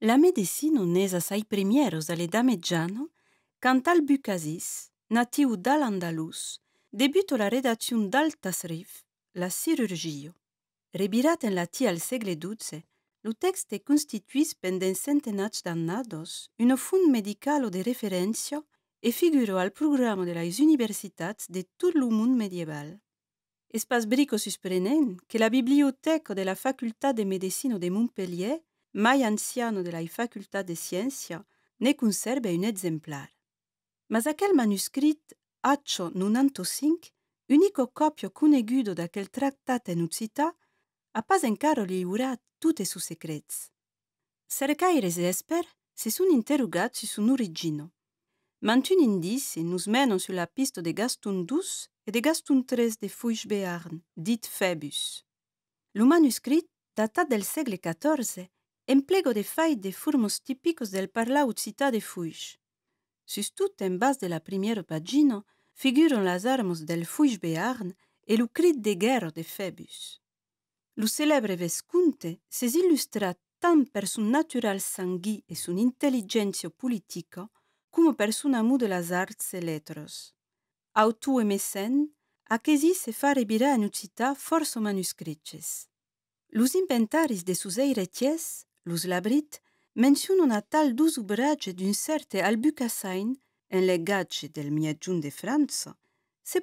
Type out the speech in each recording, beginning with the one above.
La médecine medicina unese assai primieros dall'Edameggiano, Cantal Bucasis, d'Al-Andalus, débuto la rédaction dal Tasrif, la chirurgio. Rebirat en latia al segle XII, le texte constituis pendent centenats d'annados un fund medicalo de referencia e figurò al de las universitats de tout le monde médiéval. Espas brico susprenent que la de la faculté de Medicina de Montpellier mai de la Facoltà de Scienze, ne conserva un esemplare. Ma aquel manuscrit, manoscritto H95, unico copio conegudo da quel tractat, in a pas encaro liurat tutte ses secrets. Cercaires e esper si son interrogati su origine. Mantun indice nous mène sur la piste de Gaston XII et de Gaston XIII de Fouche-Béarn, dit Phébus. Le manuscrit, data del siècle XIV, emplego de fai de formos típicos del parlaucita de fuix. Sus tutta en base de la première pagina, figuron las armas del fuix Béarn et le de guerre de Phoebus. Le célèbre Vescunte se illustra tant per son natural sangui et son intelligentio politica comme per son amour de las arts et lettres. Autu et a acquisi se fare bira en ucita forso manuscrites. Los inventaris de sus mentionne un tal douze ouvrages d'une certe Albucassain, un legat del miagiun de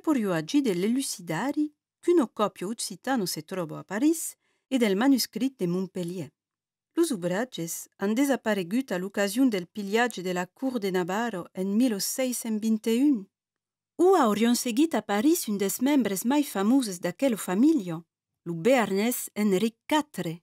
pour se agi de l'elucidari qu'une copie occitano se trouve a Paris et del manuscrit de Montpellier. Los ouvrages han disparu à l'occasion del pillage de la cour de Navarro en 1621. Ou aurion seguit a Paris un des membres mai famoses d'aquella famiglia, lo béarnès Henri IV,